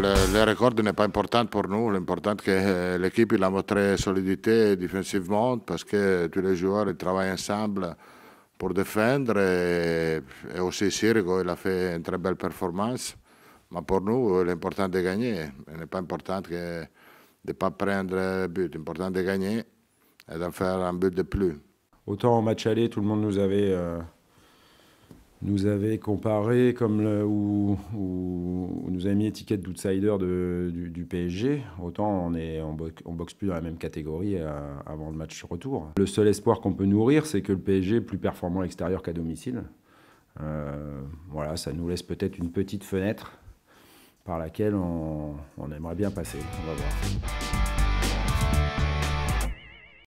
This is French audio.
Le, record n'est pas important pour nous. L'important c'est que euh, l'équipe a montré solidité défensivement parce que tous les joueurs travaillent ensemble pour défendre. Et, aussi Sirigo, il a fait une très belle performance. Mais pour nous, l'important est de gagner. Il n'est pas important que de ne pas prendre but. L'important est de gagner et d'en faire un but de plus. Autant au match aller, tout le monde nous avait, euh, nous avait comparé comme le, ou nous a mis étiquette d'outsider du, PSG. Autant on est boxe, plus dans la même catégorie euh, avant le match retour. Le seul espoir qu'on peut nourrir, c'est que le PSG est plus performant à l'extérieur qu'à domicile. Euh, voilà, ça nous laisse peut-être une petite fenêtre par laquelle on, on aimerait bien passer. On va voir.